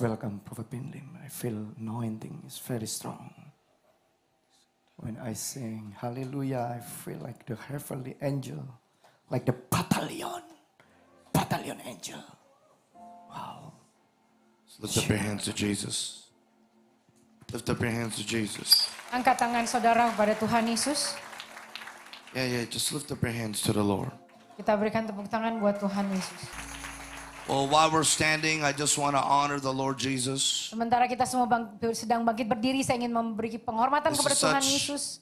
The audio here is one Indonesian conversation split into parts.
Welcome, Prophet Bin I feel anointing is very strong. When I sing hallelujah, I feel like the heavenly angel, like the battalion, battalion angel. Wow. So lift up your hands to Jesus. Lift up your hands to Jesus. Angkat tangan saudara kepada Tuhan Yesus. Yeah, yeah, just lift up your hands to the Lord. Kita berikan tepuk tangan buat Tuhan Yesus. Well, while we're standing, I just want to honor the Lord Jesus. Sementara kita semua bang, sedang bangkit berdiri, saya ingin memberi penghormatan kepada Tuhan Yesus.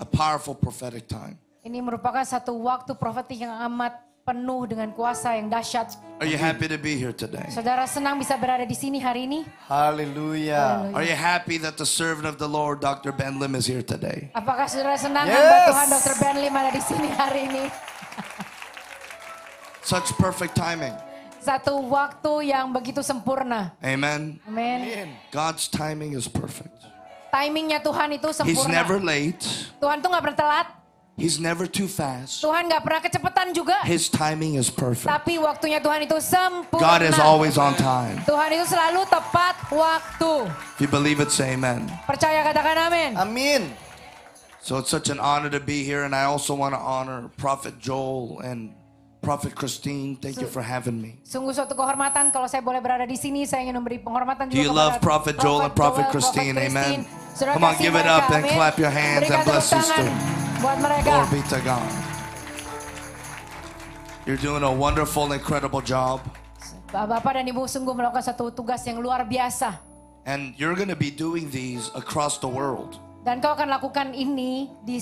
A powerful prophetic time. Ini merupakan satu waktu profetik yang amat penuh dengan kuasa yang dahsyat. Are you happy to be here today? Saudara senang bisa berada di sini hari ini? Haleluya. Are you happy that the servant of the Lord Dr. Ben Lim is here today? Apakah saudara senang yes. Tuhan Dr. Ben Lim ada di sini hari ini? Such perfect timing satu waktu yang begitu sempurna. Amen. Amen. God's timing is perfect. Timingnya Tuhan itu sempurna. He's never late. Tuhan tuh nggak pernah telat. He's never too fast. Tuhan nggak pernah kecepatan juga. His timing is perfect. Tapi waktunya Tuhan itu sempurna. God is always on time. Tuhan itu selalu tepat waktu. If you believe it, say amen. Percaya katakan amin. Amin. So it's such an honor to be here and I also want to honor Prophet Joel and Prophet Christine, thank you for having me. Sungguh suatu kehormatan kalau saya boleh berada di sini. Saya ingin memberi penghormatan juga Do you love Prophet Joel and Prophet Christine? Amen. Come on, give it up and clap your hands and bless sister. Buat Glory be to God. You're doing a wonderful, incredible job. Bapak dan Ibu sungguh melakukan satu tugas yang luar biasa. And you're going to be doing these across the world. Dan kau akan lakukan ini di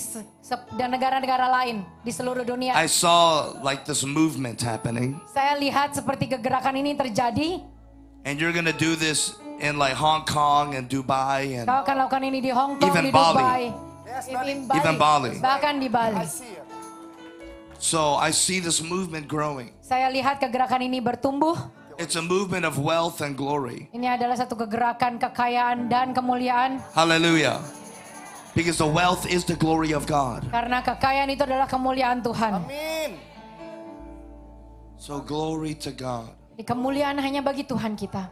dan negara-negara lain di seluruh dunia. I saw like this movement happening. Saya lihat seperti kegerakan ini terjadi. And you're gonna do this in like Hong Kong and Dubai and kau akan lakukan ini di Hong Kong, even di Bali. Dubai, yes, even Bali, even Bali, bahkan di Bali. I see So I see this movement growing. Saya lihat kegerakan ini bertumbuh. It's a movement of wealth and glory. Ini adalah satu kegerakan kekayaan dan kemuliaan. Hallelujah. Because the wealth is the glory of God. Karena kekayaan itu adalah kemuliaan Tuhan. Amin. So glory to God. kemuliaan hanya bagi Tuhan kita.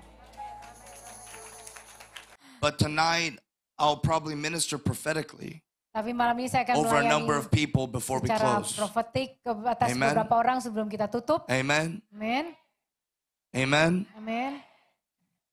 But tonight I'll probably minister prophetically. Tapi malam ini saya akan over a number of people before we close. profetik atas Amen. beberapa orang sebelum kita tutup. Amen. Amen. Amen. Amen.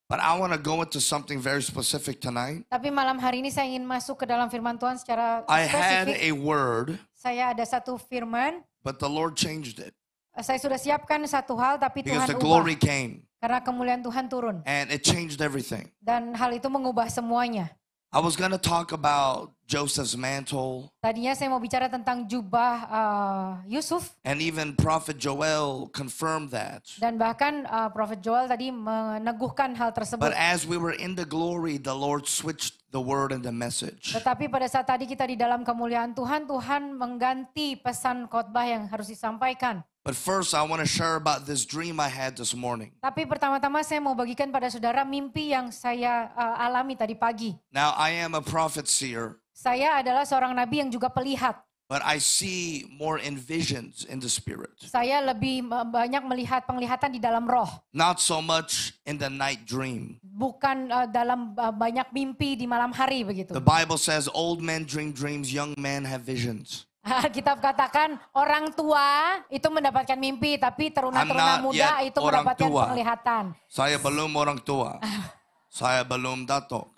But I want to go into something very specific tonight. Tapi malam hari ini saya ingin masuk ke dalam firman Tuhan secara I had a word. Saya ada satu firman. But the Lord changed it. Saya sudah siapkan satu hal tapi Because Tuhan the glory ubah. Came. Karena kemuliaan Tuhan turun. And it changed everything. Dan hal itu mengubah semuanya. I was gonna talk about Joseph's mantle. Tadinya saya mau bicara tentang jubah eh, Yusuf. And even Prophet Joel confirmed that. Dan bahkan eh, Prophet Joel tadi meneguhkan hal tersebut. But as we were in the glory, the Lord switched the word and the message. Tetapi pada saat tadi kita di dalam kemuliaan Tuhan, Tuhan mengganti pesan khotbah yang harus disampaikan. But first I want to share about this dream I had this morning. Tapi pertama-tama saya mau bagikan pada saudara mimpi yang saya uh, alami tadi pagi. Now I am a prophet seer. Saya adalah seorang nabi yang juga pelihat. But I see more in visions in the spirit. Saya lebih banyak melihat penglihatan di dalam roh. Not so much in the night dream. Bukan uh, dalam uh, banyak mimpi di malam hari begitu. The Bible says old men dream dreams, young men have visions. Kita katakan orang tua itu mendapatkan mimpi, tapi teruna-teruna muda itu orang mendapatkan tua. penglihatan. Saya belum orang tua. Saya belum datuk.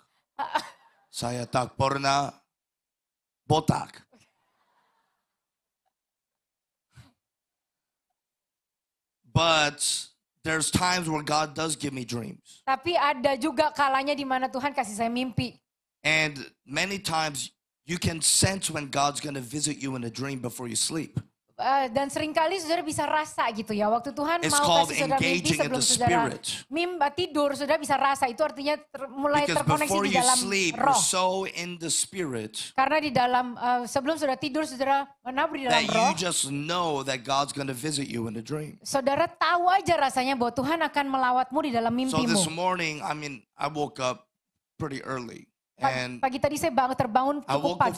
Saya tak pernah botak. But there's times where God does give me dreams. Tapi ada juga kalanya di mana Tuhan kasih saya mimpi. And many times You can sense when God's going visit you in a dream before you sleep. Eh, dan seringkali saudara bisa rasa gitu ya waktu Tuhan mau kasih saudara mimpi sebelum saudara mimpi tidur saudara bisa rasa itu artinya mulai terkoneksi di dalam sleep, roh so in the spirit, karena di dalam eh, sebelum saudara tidur saudara menabur di dalam roh saudara tahu aja rasanya bahwa Tuhan akan melawatmu di dalam mimpimu so this morning I mean I woke up pretty early And pagi tadi saya bangun terbangun cukup pagi.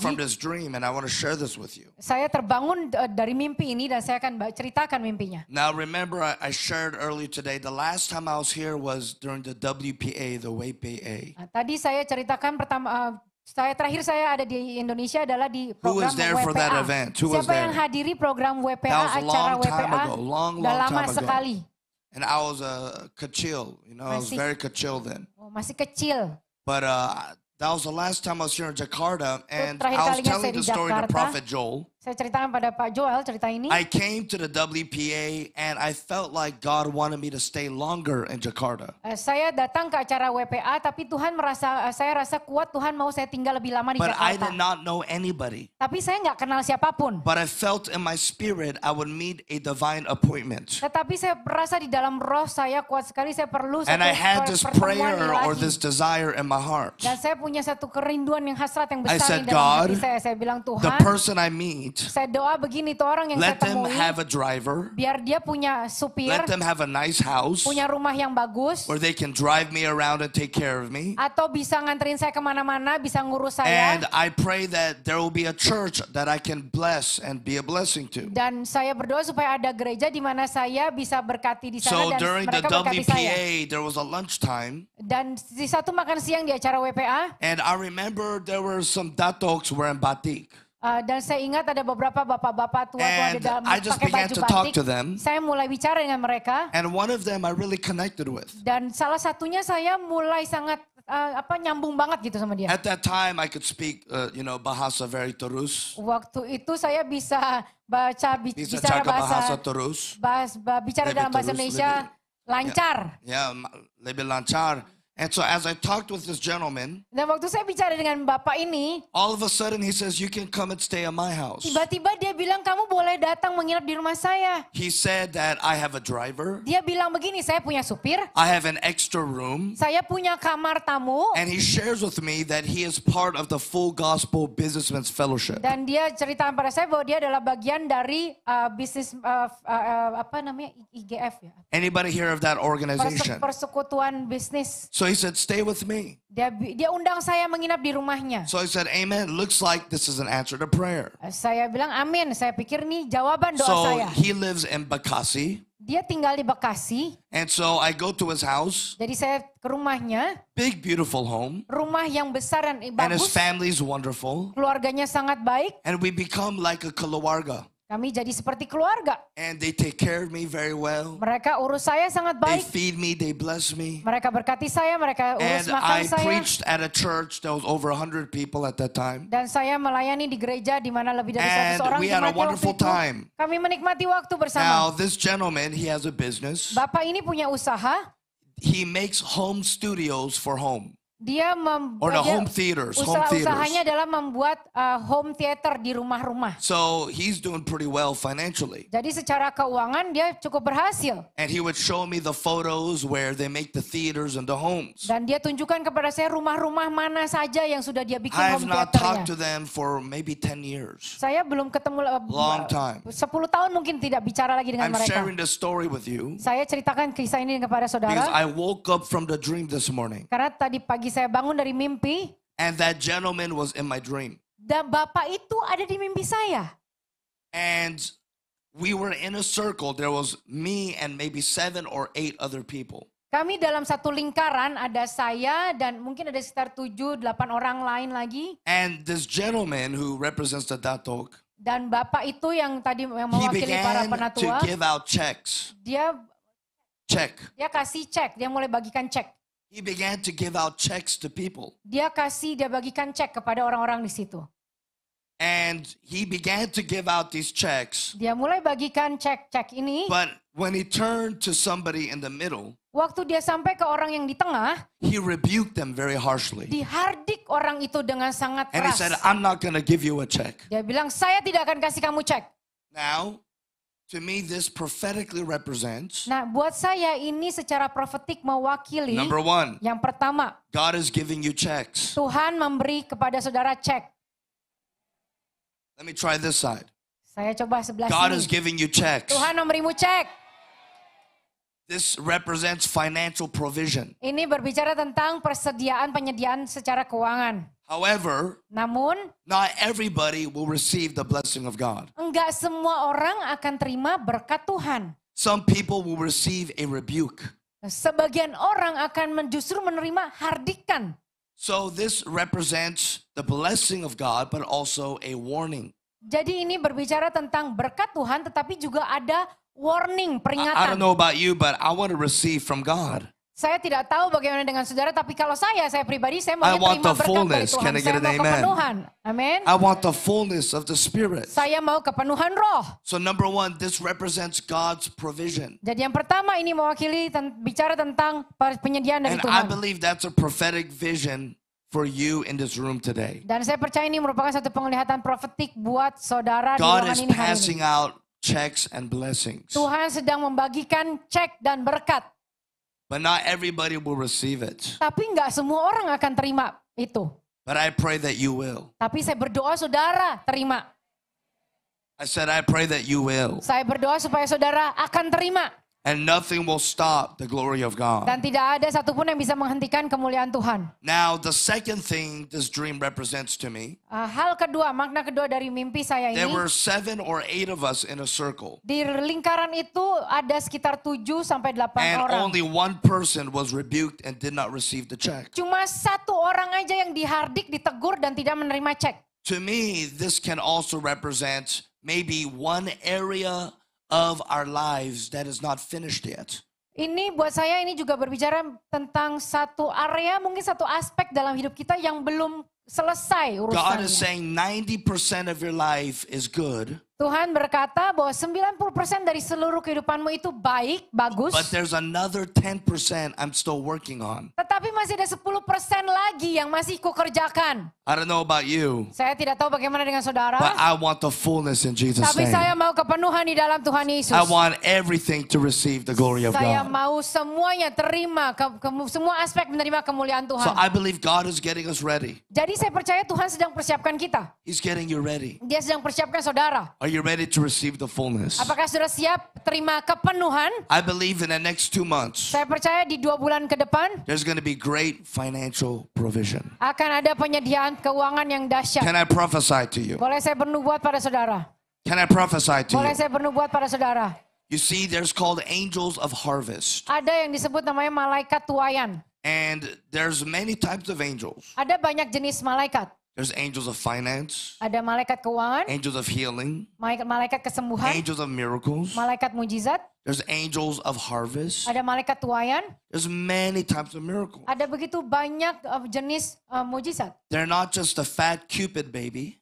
Saya terbangun eh, dari mimpi ini dan saya akan ceritakan mimpinya. Now remember I, I shared earlier today the last time I was here was during the WPA the WPA. Nah, tadi saya ceritakan pertama uh, saya terakhir saya ada di Indonesia adalah di program Who was there WPA. For that event? Who Siapa was there? yang hadiri program WPA that was acara WPA? Ago, long, long lama sekali. And I was a kecil, you know, masih, I was very kecil then. Oh, masih kecil. But uh, That was the last time I was here in Jakarta, and I was telling the story to Prophet Joel. Saya ceritakan pada Pak Joel cerita ini. I came to the WPA and I felt like God wanted me to stay longer in Jakarta. Uh, saya datang ke acara WPA tapi Tuhan merasa uh, saya rasa kuat Tuhan mau saya tinggal lebih lama di But Jakarta. But I did not know anybody. Tapi saya nggak kenal siapapun. But I felt in my spirit I would meet a divine appointment. Tetapi saya merasa di dalam roh saya kuat sekali saya perlu And I had eh, this prayer lagi. or this desire in my heart. Dan saya punya satu kerinduan yang hasrat yang besar di dalam God, hati saya. Saya bilang Tuhan. The person I meet meet. Saya doa begini tuh orang yang Let saya temui. Let them have a driver. Biar dia punya supir. Let them have a nice house. Punya rumah yang bagus. Where they can drive me around and take care of me. Atau bisa nganterin saya kemana-mana, bisa ngurus saya. And I pray that there will be a church that I can bless and be a blessing to. Dan saya berdoa supaya ada gereja di mana saya bisa berkati di sana so, dan during mereka the berkati WPA, saya. There was a lunchtime. Dan di satu makan siang di acara WPA. And I remember there were some datoks wearing batik. Eh, dan saya ingat ada beberapa bapak-bapak tua-tua di dalam pakai baju batik. Saya mulai bicara dengan mereka. And one of them I really connected with. Dan salah satunya saya mulai sangat uh, apa nyambung banget gitu sama dia. At that time I could speak uh, you know bahasa very terus. Waktu itu saya bisa baca bi bisa bicara bahasa, bahasa terus. Bahas, bah, bicara lebih dalam terus, bahasa Indonesia lebih, ya. lancar. Ya, ya lebih lancar And so as I talked with this gentleman, dan waktu saya bicara dengan bapak ini, all of a sudden he says you can come and stay at my house. Tiba-tiba dia bilang kamu boleh datang menginap di rumah saya. He said that I have a driver. Dia bilang begini, saya punya supir. I have an extra room. Saya punya kamar tamu. And he shares with me that he is part of the Full Gospel Businessmen's Fellowship. Dan dia cerita kepada saya bahwa dia adalah bagian dari uh, bisnis uh, uh, uh apa namanya IGF ya. Anybody hear of that organization? Perse persekutuan bisnis. So he said, stay with me. Dia, dia undang saya menginap di rumahnya. So I said, amen. Looks like this is an answer to prayer. Saya bilang amin. Saya pikir nih jawaban doa so saya. So he lives in Bekasi. Dia tinggal di Bekasi. And so I go to his house. Jadi saya ke rumahnya. Big beautiful home. Rumah yang besar dan bagus. And his family is wonderful. Keluarganya sangat baik. And we become like a keluarga. Kami jadi seperti keluarga. And they take care of me very well. Mereka urus saya sangat baik. They feed me, they bless me. Mereka berkati saya, mereka urus And makan I saya. preached at a church that was over 100 people at that time. Dan saya melayani di gereja di mana lebih dari 100 And orang. And we had a wonderful time. Kami menikmati waktu bersama. Now this gentleman, he has a business. Bapak ini punya usaha. He makes home studios for home dia membuat or the home theaters, usaha, home theaters. usahanya adalah membuat uh, home theater di rumah-rumah. So he's doing pretty well financially. Jadi secara keuangan dia cukup berhasil. And he would show me the photos where they make the theaters and the homes. Dan dia tunjukkan kepada saya rumah-rumah mana saja yang sudah dia bikin I home theaternya. I have home not talked to them for maybe 10 years. Saya belum ketemu eh, long time. 10 tahun mungkin tidak bicara lagi dengan I'm mereka. I'm sharing the story with you. Saya ceritakan kisah ini kepada saudara. Because I woke up from the dream this morning. Karena tadi pagi saya bangun dari mimpi. And that gentleman was in my dream. Dan bapak itu ada di mimpi saya. And we were in a circle. There was me and maybe seven or eight other people. Kami dalam satu lingkaran ada saya dan mungkin ada sekitar tujuh, delapan orang lain lagi. And this gentleman who represents the datok. Dan bapak itu yang tadi yang mewakili para penatua. To give out checks. Dia check. Dia kasih cek, dia mulai bagikan cek. He began to give out checks to people. Dia kasih, dia bagikan cek kepada orang-orang di situ. And he began to give out these checks. Dia mulai bagikan cek-cek ini. But when he turned to somebody in the middle, waktu dia sampai ke orang yang di tengah, he rebuked them very harshly. Dihardik orang itu dengan sangat keras. And he said, "I'm not going to give you a check." Dia bilang, "Saya tidak akan kasih kamu cek." Now, To me, this prophetically represents. Nah, buat saya ini secara profetik mewakili. Number one. Yang pertama. God is giving you checks. Tuhan memberi kepada saudara cek. Let me try this side. Saya coba sebelah God sini. is giving you checks. Tuhan memberimu cek. This represents financial provision. Ini berbicara tentang persediaan penyediaan secara keuangan. However, namun not everybody will receive the blessing of God. Enggak semua orang akan terima berkat Tuhan. Some people will receive a rebuke. Sebagian orang akan justru menerima hardikan. So this represents the blessing of God but also a warning. Jadi ini berbicara tentang berkat Tuhan tetapi juga ada warning, peringatan. I, I don't know about you but I want to receive from God. Saya tidak tahu bagaimana dengan saudara, tapi kalau saya, saya pribadi, saya mau terima berkat fullness. Dari Tuhan. saya amen? Kepenuhan. Amen. I want the fullness of the Spirit. Saya mau kepenuhan Roh. So number one, this represents God's provision. Jadi yang pertama ini mewakili bicara tentang penyediaan dari And Tuhan. And I believe that's a prophetic vision for you in this room today. Dan saya percaya ini merupakan satu penglihatan profetik buat saudara God di ruangan ini hari ini. God is passing out checks and blessings. Tuhan sedang membagikan cek dan berkat. But not everybody will receive it. Tapi nggak semua orang akan terima itu. But I pray that you will. Tapi saya berdoa saudara terima. I said I pray that you will. Saya berdoa supaya saudara akan terima. And nothing will stop the glory of God. Dan tidak ada satupun yang bisa menghentikan kemuliaan Tuhan. Now the second thing this dream represents to me. Uh, hal kedua, makna kedua dari mimpi saya ini. There were seven or eight of us in a circle. Di lingkaran itu ada sekitar tujuh sampai delapan orang. And only one person was rebuked and did not receive the check. Cuma satu orang aja yang dihardik, ditegur dan tidak menerima cek. To me, this can also represent maybe one area of our lives that is not finished yet. Ini buat saya ini juga berbicara tentang satu area mungkin satu aspek dalam hidup kita yang belum selesai urusannya. God is saying 90% of your life is good. Tuhan berkata bahwa 90% dari seluruh kehidupanmu itu baik, bagus. But there's another 10% I'm still working on. Tetapi masih ada 10% lagi yang masih kukerjakan. I don't know about you. Saya tidak tahu bagaimana dengan saudara. But I want the fullness in Jesus Tapi name. saya mau kepenuhan di dalam Tuhan Yesus. I want everything to receive the glory of saya God. Saya mau semuanya terima ke, ke, semua aspek menerima kemuliaan Tuhan. So I believe God is getting us ready. Jadi jadi saya percaya Tuhan sedang persiapkan kita. He's getting you ready. Dia sedang persiapkan saudara. Are you ready to receive the fullness? Apakah sudah siap terima kepenuhan? I believe in the next two months. Saya percaya di dua bulan ke depan. There's going to be great financial provision. Akan ada penyediaan keuangan yang dahsyat. Can I prophesy to you? Boleh saya bernubuat pada saudara? Can I prophesy to you? Boleh saya bernubuat pada saudara? You see, there's called angels of harvest. Ada yang disebut namanya malaikat tuayan. And there's many types of angels. Ada banyak jenis malaikat. There's angels of finance. Ada malaikat keuangan. Angels of healing. Malaikat, malaikat kesembuhan. Angels of miracles. Malaikat mujizat. There's angels of harvest. Ada malaikat tuayan. There's many types of miracles. Ada begitu banyak eh, jenis uh, mujizat. They're not just a fat cupid baby.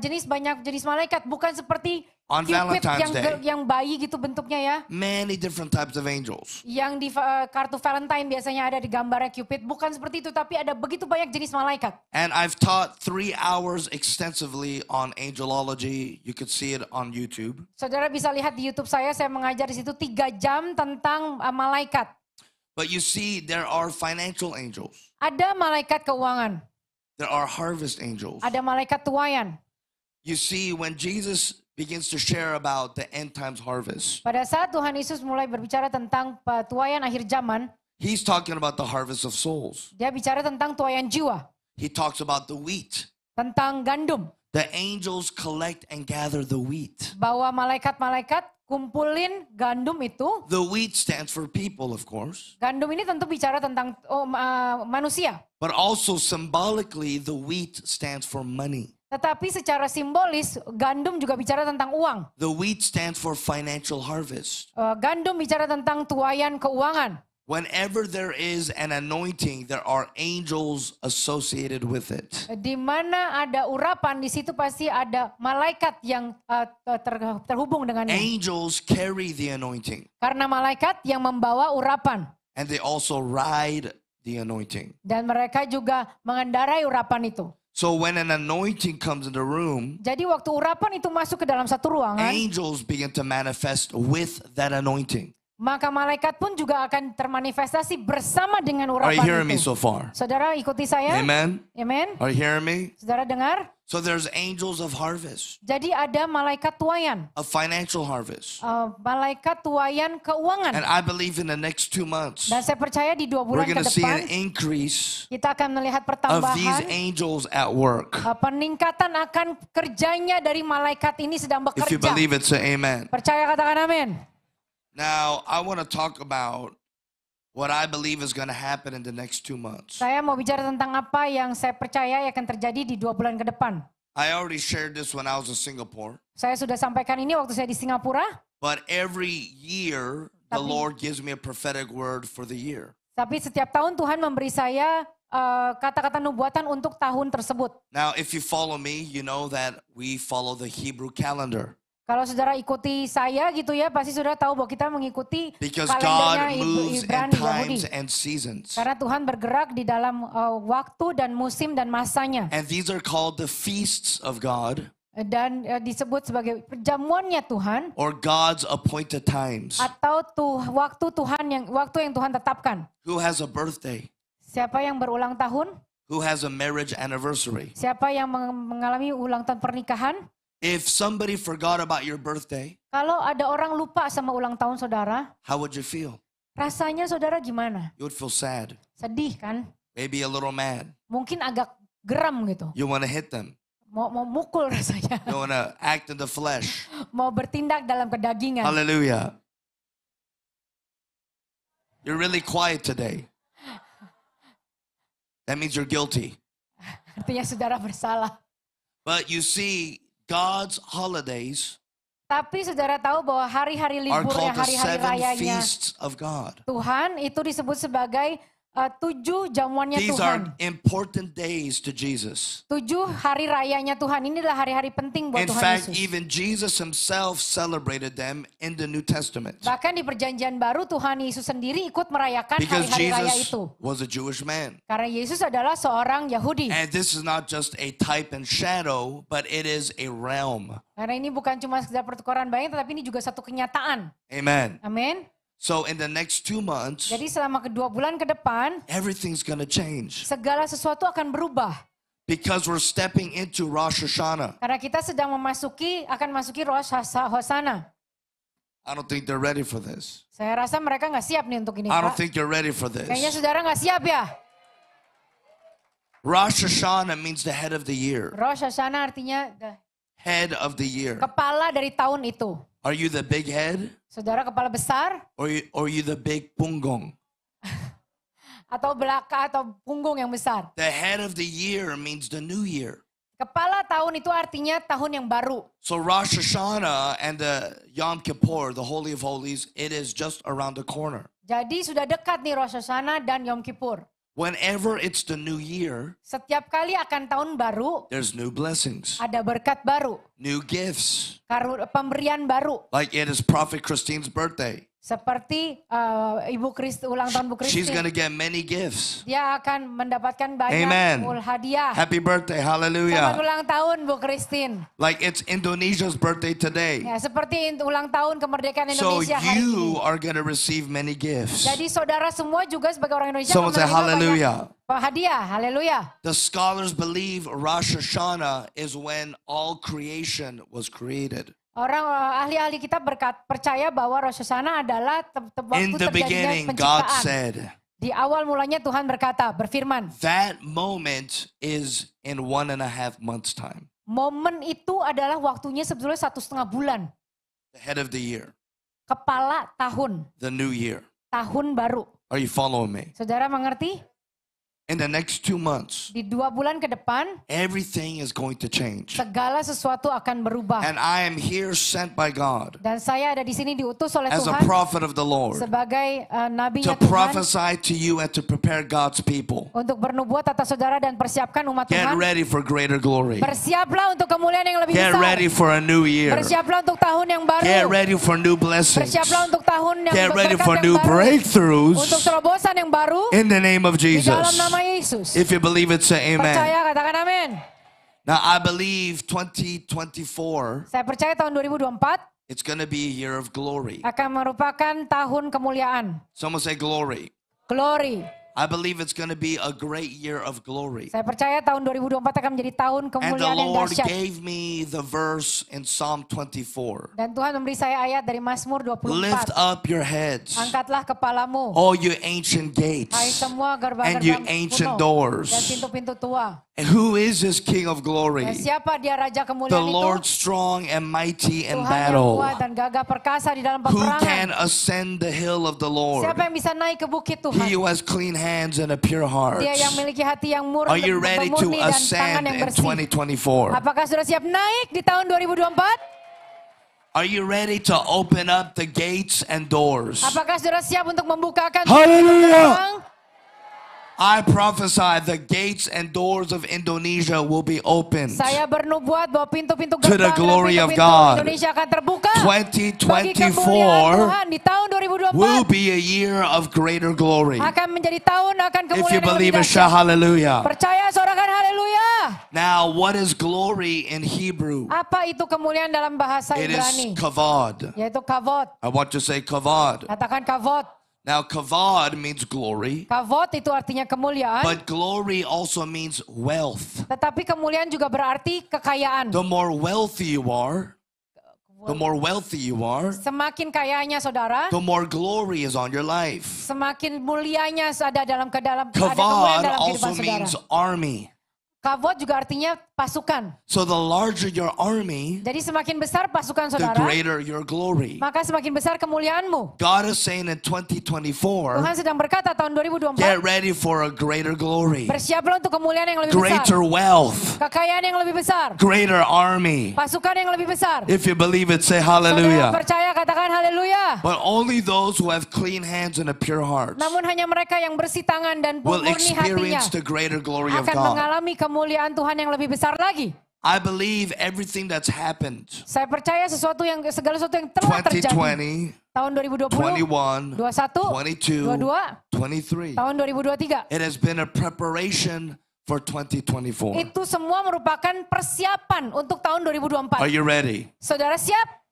Jenis banyak jenis malaikat bukan seperti On Cupid Valentine's yang, Day. yang bayi gitu bentuknya ya. Many different types of angels. Yang di uh, kartu Valentine biasanya ada di gambarnya Cupid. Bukan seperti itu, tapi ada begitu banyak jenis malaikat. And I've taught three hours extensively on angelology. You could see it on YouTube. Saudara bisa lihat di YouTube saya, saya mengajar di situ tiga jam tentang uh, malaikat. But you see, there are financial angels. Ada malaikat keuangan. There are harvest angels. Ada malaikat tuayan. You see, when Jesus begins to share about the end times harvest. Pada saat Tuhan Yesus mulai berbicara tentang uh, tuayan akhir zaman, He's talking about the harvest of souls. Dia bicara tentang tuayan jiwa. He talks about the wheat. Tentang gandum. The angels collect and gather the wheat. Bahwa malaikat-malaikat kumpulin gandum itu. The wheat stands for people, of course. Gandum ini tentu bicara tentang oh, uh, manusia. But also symbolically, the wheat stands for money. Tetapi secara simbolis gandum juga bicara tentang uang. The wheat stands for financial harvest. Uh, gandum bicara tentang tuayan keuangan. Whenever there is an anointing, there are angels associated with it. Eh, di mana ada urapan, di situ pasti ada malaikat yang eh, terhubung dengan terhubung Angels carry the anointing. Karena malaikat yang membawa urapan. And they also ride the anointing. Dan mereka juga mengendarai urapan itu. So when an anointing comes in the room, Jadi waktu urapan itu masuk ke dalam satu ruangan, angels begin to manifest with that anointing maka malaikat pun juga akan termanifestasi bersama dengan urapan Are you hearing itu. Me so far? Saudara ikuti saya. Amen. Amen. Are you hearing me? Saudara dengar? So there's angels of harvest. Jadi ada malaikat tuayan. A financial harvest. Uh, malaikat tuayan keuangan. And I believe in the next two months. Dan saya percaya di dua bulan we're ke depan. See an increase kita akan melihat pertambahan. Of these angels at work. Uh, peningkatan akan kerjanya dari malaikat ini sedang bekerja. If you believe it, say amen. Percaya katakan amin. Now, I want to talk about what I believe is going to happen in the next two months. Saya mau bicara tentang apa yang saya percaya akan terjadi di dua bulan ke depan. I already shared this when I was in Singapore. Saya sudah sampaikan ini waktu saya di Singapura. But every year the tapi, Lord gives me a prophetic word for the year. Tapi setiap tahun Tuhan memberi saya eh, kata kata uh, nubuatan untuk tahun tersebut. Now if you follow me, you know that we follow the Hebrew calendar. Kalau saudara ikuti saya gitu ya, pasti saudara tahu bahwa kita mengikuti Because kalendernya Ibrani Yahudi. Karena Tuhan bergerak di dalam uh, waktu dan musim dan masanya. And these are called the feasts of God. Dan uh, disebut sebagai perjamuannya Tuhan. Or God's appointed times. Atau tuh, waktu Tuhan yang waktu yang Tuhan tetapkan. Who has a birthday? Siapa yang berulang tahun? Who has a marriage anniversary? Siapa yang mengalami ulang tahun pernikahan? If somebody forgot about your birthday, kalau ada orang lupa sama ulang tahun saudara, how would you feel? Rasanya saudara gimana? You would feel sad. Sedih kan? Maybe a little mad. Mungkin agak geram gitu. You want to hit them. Mau mau mukul rasanya. You want to act in the flesh. mau bertindak dalam kedagingan. Hallelujah. You're really quiet today. That means you're guilty. Artinya saudara bersalah. But you see, God's holidays tapi saudara tahu bahwa hari-hari liburnya, hari-hari rayanya Tuhan itu disebut sebagai Uh, tujuh jamuannya These Tuhan. Are important days to Jesus. Tujuh hari rayanya Tuhan Ini adalah hari-hari penting buat in Tuhan fact, Even Jesus himself celebrated them in the New Testament. Bahkan di Perjanjian Baru Tuhan Yesus sendiri ikut merayakan hari-hari raya itu. Was a Jewish man. Karena Yesus adalah seorang Yahudi. And this is not just a type and shadow, but it is a realm. Karena ini bukan cuma sekedar pertukaran bayang, tetapi ini juga satu kenyataan. Amen. Amin. So in the next two months, jadi selama kedua bulan ke depan, everything's gonna change. Segala sesuatu akan berubah. Because we're stepping into Rosh Hashanah. Karena kita sedang memasuki akan masuki Rosh Hashanah. I don't think they're ready for this. Saya rasa mereka nggak siap nih untuk ini. I don't think you're ready for this. Kayaknya saudara nggak siap ya. Rosh Hashanah means the head of the year. Rosh Hashanah artinya the head of the year. Kepala dari tahun itu. Are you the big head? Saudara kepala besar? Or you, or you the big punggung? atau belaka atau punggung yang besar. The head of the year means the new year. Kepala tahun itu artinya tahun yang baru. So Rosh Hashanah and the Yom Kippur, the Holy of Holies, it is just around the corner. Jadi sudah dekat nih Rosh Hashanah dan Yom Kippur. Whenever it's the new year, setiap kali akan tahun baru, there's new blessings. Ada berkat baru. New gifts. Karu Pemberian baru. Like it is Prophet Christine's birthday. Seperti uh, Ibu Kristi ulang tahun Bu Kristi. She's gonna get many gifts. Dia akan mendapatkan banyak Amen. hadiah. Happy birthday, hallelujah. Selamat ulang tahun Bu Kristin. Like it's Indonesia's birthday today. Ya, seperti ulang tahun kemerdekaan Indonesia so hari ini. So you are gonna receive many gifts. Jadi saudara semua juga sebagai orang Indonesia Someone say hallelujah. Hadiah, Hallelujah. The scholars believe Rosh Hashanah is when all creation was created. Orang eh, ahli-ahli kita berkat, percaya bahwa Hashanah adalah te waktu In the penciptaan. God said, di awal mulanya Tuhan berkata, berfirman. That moment is in one and a half months time. Momen itu adalah waktunya sebetulnya satu setengah bulan. The head of the year. Kepala tahun. The new year. Tahun baru. Are you following me? Saudara mengerti? In the next two months, di dua bulan ke depan, everything is going to change. Segala sesuatu akan berubah. And I am here sent by God. Dan saya ada di sini diutus oleh Tuhan. As a prophet of the Lord. Sebagai uh, eh, nabi Tuhan. To prophesy to you and to prepare God's people. Untuk bernubuat atas saudara dan persiapkan umat Tuhan. Get ready for greater glory. Bersiaplah untuk kemuliaan yang lebih Get besar. Get ready for a new year. Bersiaplah untuk tahun yang baru. Get ready for new blessings. Bersiaplah untuk tahun yang Get ready for new baru. breakthroughs. Untuk terobosan yang baru. In the name of Jesus. Di dalam nama Yesus. If you believe it, say amen. Percaya katakan amin. Now I believe 2024. Saya percaya tahun 2024 It's going to be a year of glory. Akan merupakan tahun kemuliaan. Someone say glory. Glory. I believe it's going to be a great year of glory. Saya percaya tahun 2024 akan menjadi tahun kemuliaan yang dahsyat. And the Lord gave me the verse in Psalm 24. Dan Tuhan memberi saya ayat dari Mazmur 24. Lift up your heads. Angkatlah kepalamu. All you ancient gates. Hai semua gerbang-gerbang And you ancient doors. Dan pintu-pintu tua. And who is this King of Glory? Eh, siapa dia Raja kemuliaan the Lord strong and mighty in Tuhan battle. Kuat dan gagah perkasa di dalam peperangan. Who can ascend the hill of the Lord? Siapa yang bisa naik ke bukit Tuhan? He who has clean hands and a pure heart. Dia yang memiliki hati yang murah Are you ready to ascend in 2024? Apakah sudah siap naik di tahun 2024? Are you ready to open up the gates and doors? Apakah sudah siap untuk membukakan Haleluya. I prophesy the gates and doors of Indonesia will be opened. Saya bernubuat bahwa pintu-pintu gerbang to the glory of God. Indonesia akan terbuka. 2024 di tahun 2024 will be a year of greater glory. Akan menjadi tahun akan kemuliaan. If you believe it, shout hallelujah. Percaya sorakan Hallelujah. Now, what is glory in Hebrew? Apa itu kemuliaan dalam bahasa Ibrani? It is kavod. Yaitu kavod. I want to say kavod. Katakan kavod. Now kavod means glory. Kavod itu artinya kemuliaan. But glory also means wealth. Tetapi kemuliaan juga berarti kekayaan. The more wealthy you are, The more wealthy you are, semakin kayanya saudara, the more glory is on your life. Semakin mulianya ada dalam ke dalam Kavod dalam also saudara. means army. Kavod juga artinya pasukan. So the larger your army, jadi semakin besar pasukan saudara, the greater your glory. Maka semakin besar kemuliaanmu. God is saying in 2024, Tuhan sedang berkata tahun 2024, get ready for a greater glory. Bersiaplah untuk kemuliaan yang lebih greater besar. Greater wealth. Kekayaan yang lebih besar. Greater army. Pasukan yang lebih besar. If you believe it, say hallelujah. Saudara percaya katakan haleluya. But only those who have clean hands and a pure heart. Namun hanya mereka yang bersih tangan dan murni hatinya. Will experience the greater glory of God. Akan mengalami kemuliaan Tuhan yang lebih besar besar lagi. I believe everything that's happened. Saya percaya sesuatu yang segala sesuatu yang telah 2020, terjadi. Tahun 2020, 21, 21, 22, 22, 23. Tahun 2023. It has been a preparation for 2024. Itu semua merupakan persiapan untuk tahun 2024. Are you ready? Saudara siap?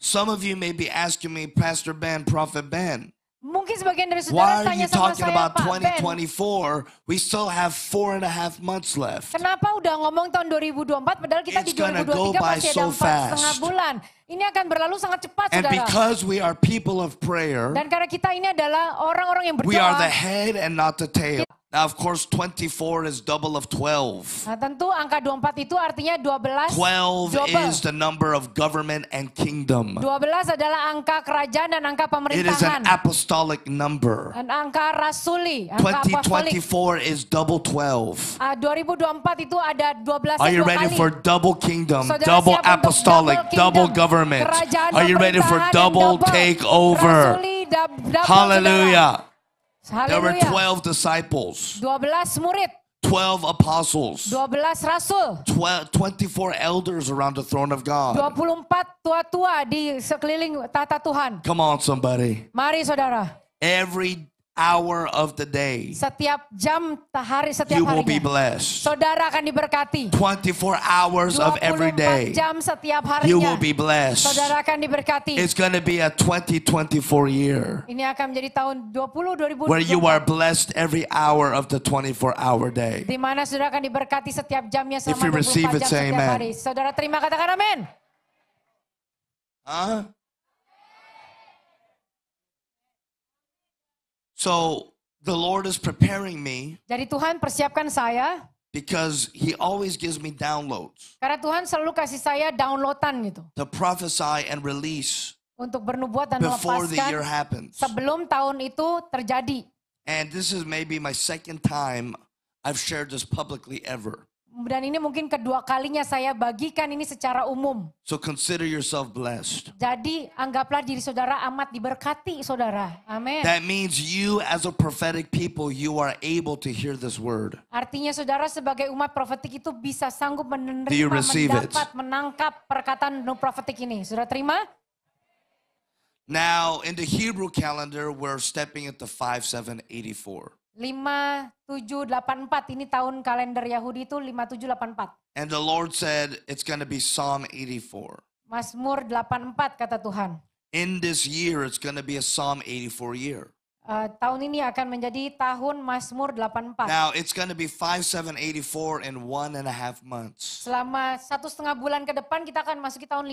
Some of you may be asking me, Pastor Ben, Prophet Ben. Mungkin sebagian dari saudara Why are tanya you sama talking saya, about Ben, 2024? We still have four and a half months left. kenapa udah ngomong tahun 2024 padahal kita di It's gonna 2023 masih ada so empat setengah bulan. Ini akan berlalu sangat cepat, saudara. And because we are people of prayer, Dan karena kita ini adalah orang-orang yang berdoa, we are the head and not the tail. Now, of course, 24 is double of 12. Nah, tentu angka 24 itu artinya 12. 12 double. is the number of government and kingdom. 12 adalah angka kerajaan dan angka pemerintahan. It is an apostolic number. An angka rasuli, angka 2024 is double 12. Ah, uh, 2024 itu ada 12 Are you ready kali. for double kingdom, Saudara double apostolic, double, kingdom, double government? Are you ready for double, double takeover? Rasuli, double Hallelujah. Saudara. Hallelujah. There were 12 disciples. 12 murid. 12 apostles, 12 rasul, 12, 24 elders around the throne of God. 24 tua-tua di sekeliling tata Tuhan. Come on somebody. Mari saudara. Every hour of the day. Setiap jam hari setiap you will harinya, be blessed. Saudara akan diberkati. 24 hours of every day. jam setiap harinya. You will be blessed. Saudara akan diberkati. It's going to be a 2024 year. Ini akan menjadi tahun 20 2024. Where you are blessed every hour of the 24 hour day. Di mana saudara akan diberkati setiap jamnya selama If jam Hari. Saudara terima katakan amin. Huh? So the Lord is preparing me. Jadi Tuhan persiapkan saya. Because he always gives me downloads. Karena Tuhan selalu kasih saya downloadan gitu. To prophesy and release. Untuk bernubuat dan before melepaskan the year happens. sebelum tahun itu terjadi. And this is maybe my second time I've shared this publicly ever dan ini mungkin kedua kalinya saya bagikan ini secara umum. So consider yourself blessed. Jadi anggaplah diri saudara amat diberkati saudara. Amin. That means you as a prophetic people you are able to hear this word. Artinya saudara sebagai umat profetik itu bisa sanggup menerima mendapat it? menangkap perkataan profetik ini. Sudah terima? Now in the Hebrew calendar we're stepping at the 5784. 5784 ini tahun kalender Yahudi itu 5784. And the Lord said it's going to be Psalm 84. Mazmur 84 kata Tuhan. In this year it's going to be a Psalm 84 year. Eh, tahun ini akan menjadi tahun Mazmur 84. Now it's going to be 5784 in one and a half months. Selama satu setengah bulan ke depan kita akan masuki tahun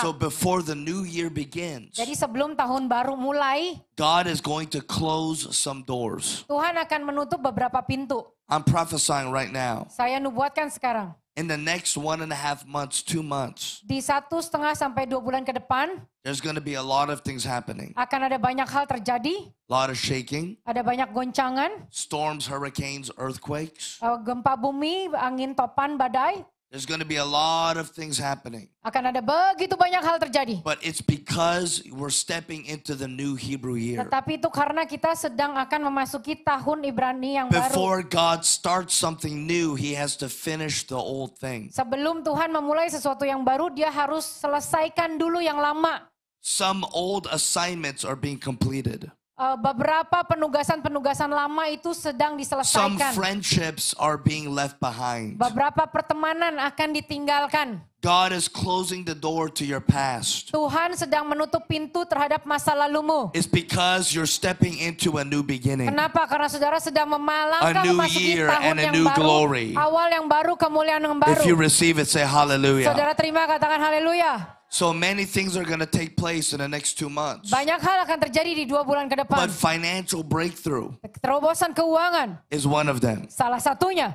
5784. So before the new year begins. Jadi sebelum tahun baru mulai. God is going to close some doors. Tuhan akan menutup beberapa pintu. I'm prophesying right now. Saya nubuatkan sekarang in the next one and a half months, two months, di satu setengah sampai dua bulan ke depan, there's going to be a lot of things happening. Akan ada banyak hal terjadi. A lot of shaking. Ada banyak goncangan. Storms, hurricanes, earthquakes. Uh, gempa bumi, angin topan, badai. There's going to be a lot of things happening. Akan ada begitu banyak hal terjadi. But it's because we're stepping into the new Hebrew year. Tetapi itu karena kita sedang akan memasuki tahun Ibrani yang baru. Before God starts something new, he has to finish the old thing. Sebelum Tuhan memulai sesuatu yang baru, dia harus selesaikan dulu yang lama. Some old assignments are being completed. Uh, beberapa penugasan-penugasan lama itu sedang diselesaikan. Some friendships are being left behind. Beberapa pertemanan akan ditinggalkan. God is closing the door to your past. Tuhan sedang menutup pintu terhadap masa lalumu. It's because you're stepping into a new beginning. Kenapa? Karena saudara sedang melangkah memasuki year tahun and yang a new baru, glory. awal yang baru, kemuliaan yang baru. If you receive it, say hallelujah. Saudara terima katakan hallelujah. So many things are going to take place in the next two months. Banyak hal akan terjadi di dua bulan ke depan. But financial breakthrough Terobosan keuangan is one of them. Salah satunya.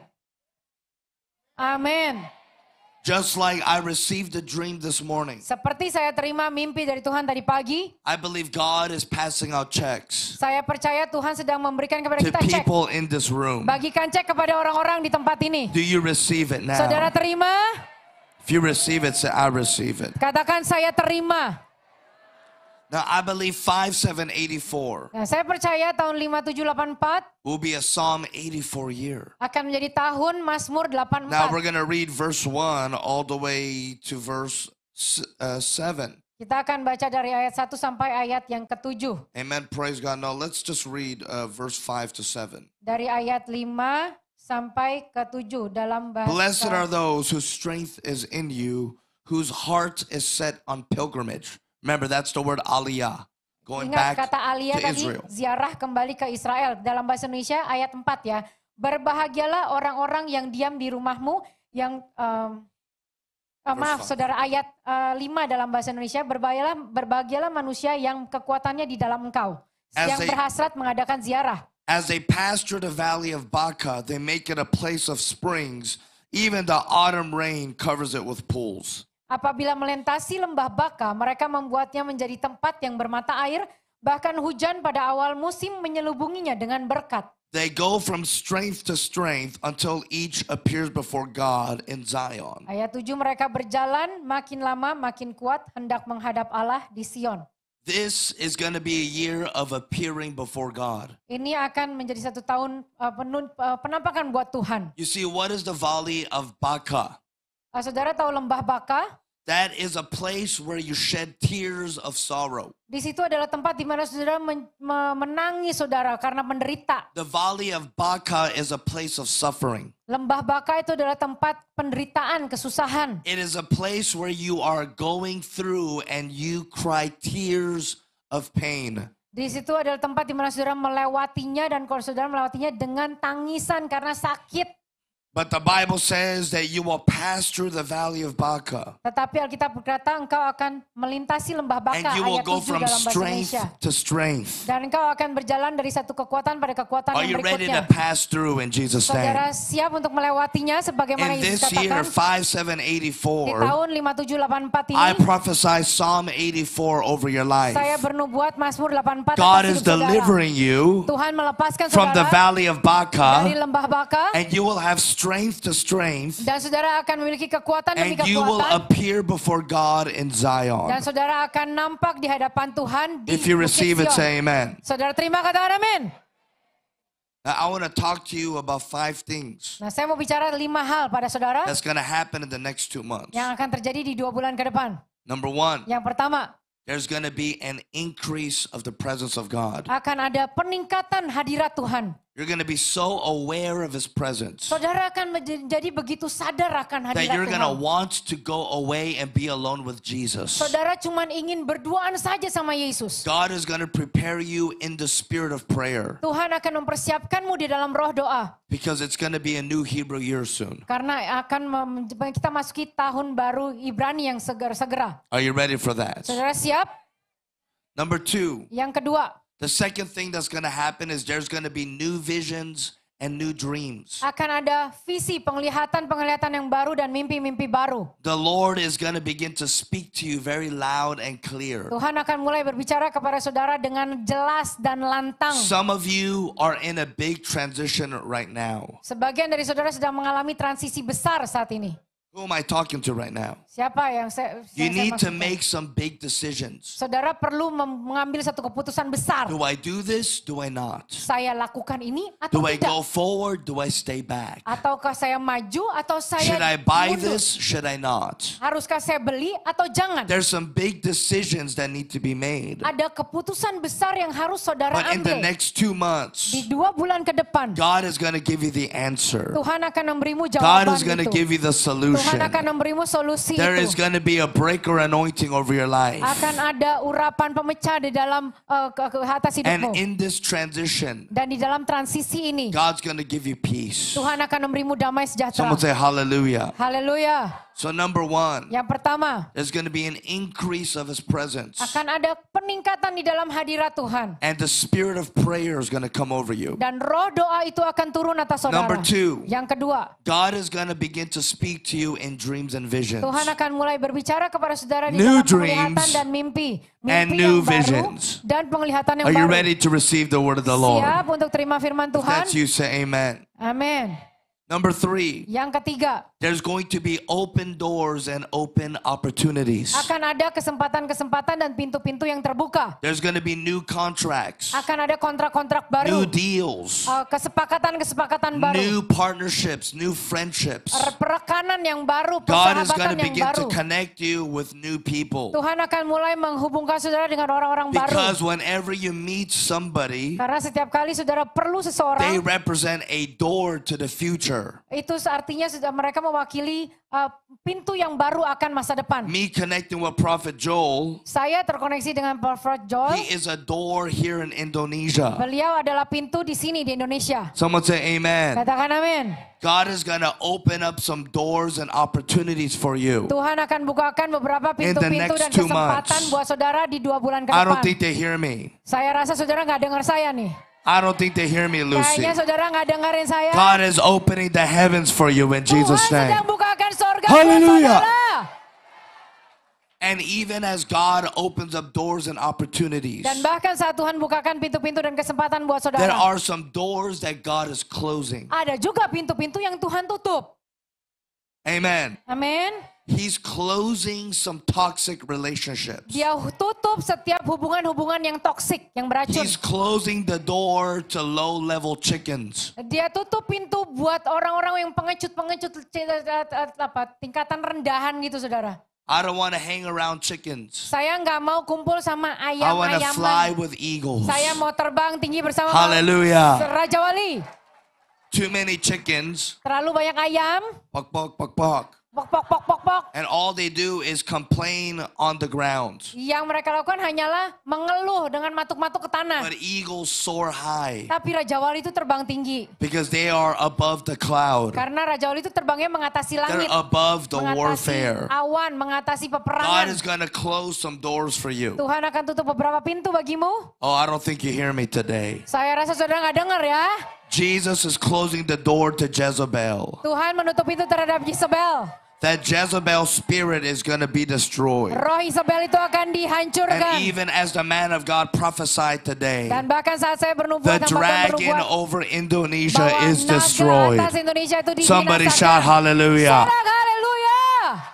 Amin. Just like I received a dream this morning. Seperti saya terima mimpi dari Tuhan tadi pagi. I believe God is passing out checks. Saya percaya Tuhan sedang memberikan kepada kita cek. To people in this room. Bagikan cek kepada orang-orang di tempat ini. Do you receive it now? Saudara terima? If you receive it, say, I receive it. Katakan saya terima. Now I believe 5784 nah, saya percaya tahun 5784 will be a Psalm 84 year. Akan menjadi tahun Mazmur 84. Now we're going to read verse 1 all the way to verse uh, 7. Kita akan baca dari ayat 1 sampai ayat yang ketujuh. Amen. Praise God. Now let's just read uh, verse 5 to 7. Dari ayat 5 sampai ke tujuh dalam bahasa. Blessed are those whose strength is in you, whose heart is set on pilgrimage. Remember, that's the word aliyah. Going Ingat back kata aliyah tadi, Israel. ziarah kembali ke Israel. Dalam bahasa Indonesia ayat 4 ya. Berbahagialah orang-orang yang diam di rumahmu, yang um, Uh, maaf, saudara ayat uh, eh, 5 dalam bahasa Indonesia, berbahagialah, berbahagialah manusia yang kekuatannya di dalam engkau, As yang berhasrat mengadakan ziarah. As they pasture the valley of Baca, they make it a place of springs. Even the autumn rain covers it with pools. Apabila melintasi lembah Baka, mereka membuatnya menjadi tempat yang bermata air, bahkan hujan pada awal musim menyelubunginya dengan berkat. They go from strength to strength until each appears before God in Zion. Ayat 7 mereka berjalan makin lama makin kuat hendak menghadap Allah di Sion. This is going to be a year of appearing before God. Ini akan menjadi satu tahun uh, uh, penampakan buat Tuhan. You see, what is the valley of Baca? Uh, saudara tahu lembah Baka? That is a place where you shed tears of sorrow. Di situ adalah tempat di mana saudara menangis saudara karena menderita. The valley of Baca is a place of suffering. Lembah Baca itu adalah tempat penderitaan, kesusahan. It is a place where you are going through and you cry tears of pain. Di situ adalah tempat di mana saudara melewatinya dan kalau saudara melewatinya dengan tangisan karena sakit. But the Bible says that you will pass through the valley of Baca. Tetapi Alkitab berkata engkau akan melintasi lembah Baka and you will ayat go from dalam bahasa strength Indonesia. to strength. Dan engkau akan berjalan dari satu kekuatan pada kekuatan Are yang you ready to pass through in Jesus name? Saudara siap untuk melewatinya sebagaimana in this year, katakan? 5784. Di tahun 5784 ini. I prophesy Psalm 84 over your life. Saya bernubuat Mazmur 84 God is delivering you Tuhan melepaskan from the valley of Baca. Dari lembah Baka. And you will have strength to strength. Dan saudara akan memiliki kekuatan demi kekuatan. And you will appear before God in Zion. Dan saudara akan nampak di hadapan Tuhan di If you receive it, say amen. Saudara terima katakan amin. Now, I want to talk to you about five things. Nah, saya mau bicara lima hal pada saudara. That's going to happen in the next two months. Yang akan terjadi di dua bulan ke depan. Number one. Yang pertama. There's going to be an increase of the presence of God. Akan ada peningkatan hadirat Tuhan. You're going to be so aware of his presence. Saudara akan menjadi begitu sadar akan hadirat That you're going to want to go away and be alone with Jesus. Saudara cuman ingin berduaan saja sama Yesus. God is going to prepare you in the spirit of prayer. Tuhan akan mempersiapkanmu di dalam roh doa. Because it's going to be a new Hebrew year soon. Karena akan kita masuki tahun baru Ibrani yang segera-segera. Are you ready for that? Saudara siap? Number two. Yang kedua. The second thing that's going to happen is there's going to be new visions and new dreams. Akan ada visi, penglihatan-penglihatan yang baru dan mimpi-mimpi baru. The Lord is going to begin to speak to you very loud and clear. Tuhan akan mulai berbicara kepada saudara dengan jelas dan lantang. Some of you are in a big transition right now. Sebagian dari saudara sedang mengalami transisi besar saat ini. Who am I talking to right now? Siapa yang saya You saya need to make some big decisions. Saudara perlu mengambil satu keputusan besar. Do I do this? Do I not? Saya lakukan ini atau do tidak? Do I go forward? Do I stay back? Ataukah saya maju atau saya Should I buy mundur? this? Should I not? Haruskah saya beli atau jangan? There's some big decisions that need to be made. Ada keputusan besar yang harus saudara But ambil. But in the next two months, di dua bulan ke depan, God is going to give you the answer. Tuhan akan memberimu jawaban God is going to give you the solution. Tuhan akan memberimu solusi. There is going to be a breaker anointing over your life. Akan ada urapan pemecah di dalam uh, atas hidupmu. And in this transition, dan di dalam transisi ini, God's going to give you peace. Tuhan akan memberimu damai sejahtera. Someone say hallelujah. Hallelujah. So number one, yang pertama, going to be an increase of His presence. Akan ada peningkatan di dalam hadirat Tuhan. And the spirit of prayer is going to come over you. Dan roh doa itu akan turun atas saudara. Number two, yang kedua, God is going to begin to speak to you in dreams and visions. Tuhan akan mulai berbicara kepada saudara di new dalam penglihatan dan mimpi, mimpi and yang new baru visions. dan penglihatan yang Are baru. Are you ready to receive the word of the Lord? Siap untuk terima firman Tuhan? If that's you, say amen. Amen. Number three. Yang ketiga. There's going to be open doors and open opportunities. Akan ada kesempatan-kesempatan dan pintu-pintu yang terbuka. There's going to be new contracts. Akan ada kontrak-kontrak baru. New deals. Eh, kesepakatan-kesepakatan baru. New partnerships, new friendships. Er, perekanan yang baru, God is going to begin baru. to connect you with new people. Tuhan akan mulai menghubungkan saudara dengan orang-orang baru. Because whenever you meet somebody, karena setiap kali saudara perlu seseorang, they represent a door to the future future. Itu artinya mereka mewakili uh, pintu yang baru akan masa depan. Me connecting with Prophet Joel. Saya terkoneksi dengan Prophet Joel. He is a door here in Indonesia. Beliau adalah pintu di sini di Indonesia. Someone say amen. Katakan amin. God is going to open up some doors and opportunities for you. Tuhan akan bukakan beberapa pintu-pintu dan kesempatan buat saudara di dua bulan ke depan. I don't think they hear me. Saya rasa saudara nggak dengar saya nih. I don't think they hear me, Lucy. saudara nggak saya. God is opening the heavens for you in Jesus' Tuhan name. Hallelujah. And even as God opens up doors and opportunities, dan bahkan saat Tuhan bukakan pintu-pintu dan kesempatan buat saudara, there are some doors that God is closing. Ada juga pintu-pintu yang Tuhan tutup. Amen. Amen. He's closing some toxic relationships. Dia tutup setiap hubungan-hubungan yang toksik, yang beracun. He's closing the door to low-level chickens. Dia tutup pintu buat orang-orang yang pengecut-pengecut eh, eh, eh, apa tingkatan rendahan gitu, saudara. I don't want to hang around chickens. Saya nggak mau kumpul sama ayam-ayaman. I want to fly with eagles. Saya mau terbang tinggi bersama Hallelujah. Raja Wali. Too many chickens. Terlalu banyak ayam. Pok pok pok pok. Pok, pok, pok, pok, pok. And all they do is complain on the ground. Yang mereka lakukan hanyalah mengeluh dengan matuk-matuk ke tanah. But eagles soar high. Tapi Raja Wali itu terbang tinggi. Because they are above the cloud. Karena Raja Wali itu terbangnya mengatasi langit. They're above the mengatasi warfare. awan, mengatasi peperangan. God is gonna close some doors for you. Tuhan akan tutup beberapa pintu bagimu. Oh, I don't think you hear me today. Saya rasa saudara nggak dengar ya. Jesus is closing the door to Jezebel. Tuhan menutup pintu terhadap Jezebel that Jezebel's spirit is going to be destroyed. Roh Isabel itu akan dihancurkan. And even as the man of God prophesied today, Dan bahkan saat saya bernubuat, the dragon bernubuat, over Indonesia is destroyed. Indonesia itu Somebody shout hallelujah. hallelujah.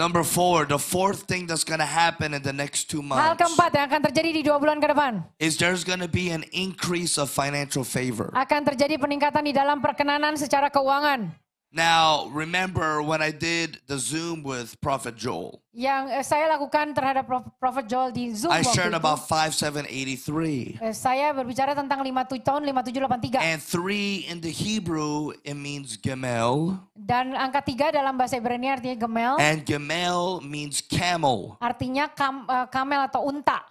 Number four, the fourth thing that's going to happen in the next two months. Hal keempat yang akan terjadi di dua bulan ke depan. Is there's going to be an increase of financial favor. Akan terjadi peningkatan di dalam perkenanan secara keuangan. Now, remember when I did the Zoom with Prophet Joel. Yang eh, saya lakukan terhadap Prophet Joel di Zoom I shared about 5783. Eh, saya berbicara tentang 57 tahun 5783. And three in the Hebrew it means gemel. Dan angka tiga dalam bahasa Ibrani artinya gemel. And gemel means camel. Artinya kam, uh, kamel atau unta.